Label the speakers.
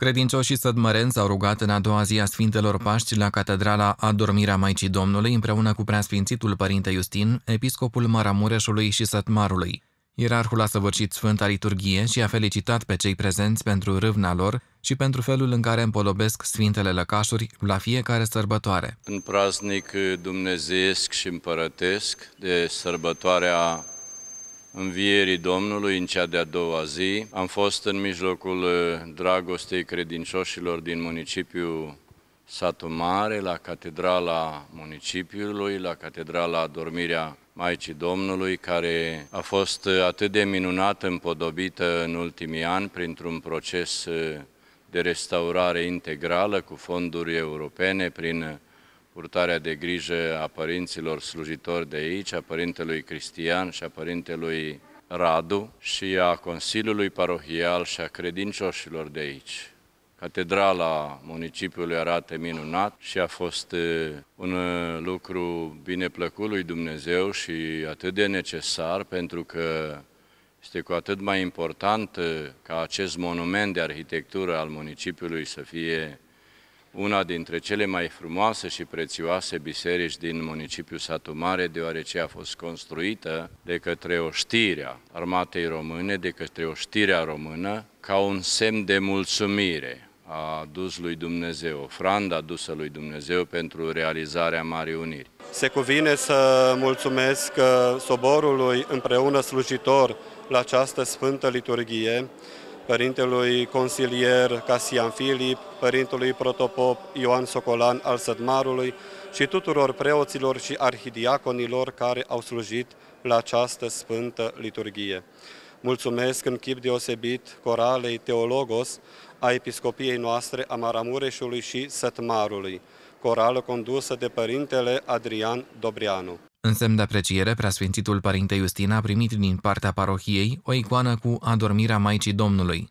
Speaker 1: Credincioșii sădmăreni s-au rugat în a doua zi a Sfintelor Paști la Catedrala Adormirea Maicii Domnului împreună cu preasfințitul Părinte Iustin, episcopul Maramureșului și Sătmarului. Ierarhul a săvârșit Sfânta Liturghie și a felicitat pe cei prezenți pentru râvna lor și pentru felul în care împolobesc Sfintele Lăcașuri la fiecare sărbătoare.
Speaker 2: În praznic dumnezeiesc și împărătesc de sărbătoarea învierii Domnului în cea de-a doua zi. Am fost în mijlocul uh, dragostei credincioșilor din municipiul Satul Mare, la Catedrala municipiului, la Catedrala Adormirea Maicii Domnului, care a fost uh, atât de minunată împodobită în ultimii ani printr-un proces uh, de restaurare integrală cu fonduri europene, prin purtarea de grijă a părinților slujitori de aici, a părintelui Cristian și a părintelui Radu și a Consiliului Parohial și a credincioșilor de aici. Catedrala municipiului arată minunat și a fost un lucru bine plăcut lui Dumnezeu și atât de necesar pentru că este cu atât mai important ca acest monument de arhitectură al municipiului să fie una dintre cele mai frumoase și prețioase biserici din municipiul Satu Mare, deoarece a fost construită de către oștirea armatei române, de către oștirea română, ca un semn de mulțumire a adus lui Dumnezeu, ofranda adusă lui Dumnezeu pentru realizarea Marii Uniri.
Speaker 3: Se cuvine să mulțumesc uh, soborului împreună slujitor la această sfântă liturghie, părintelui consilier Casian Filip, părintelui protopop Ioan Socolan al Sădmarului și tuturor preoților și arhidiaconilor care au slujit la această sfântă liturghie. Mulțumesc în chip deosebit coralei Teologos a episcopiei noastre a Maramureșului și Sătmarului, corală condusă de părintele Adrian Dobrianu.
Speaker 1: În semn de apreciere, preasfințitul Părinte Iustin a primit din partea parohiei o icoană cu adormirea Maicii Domnului,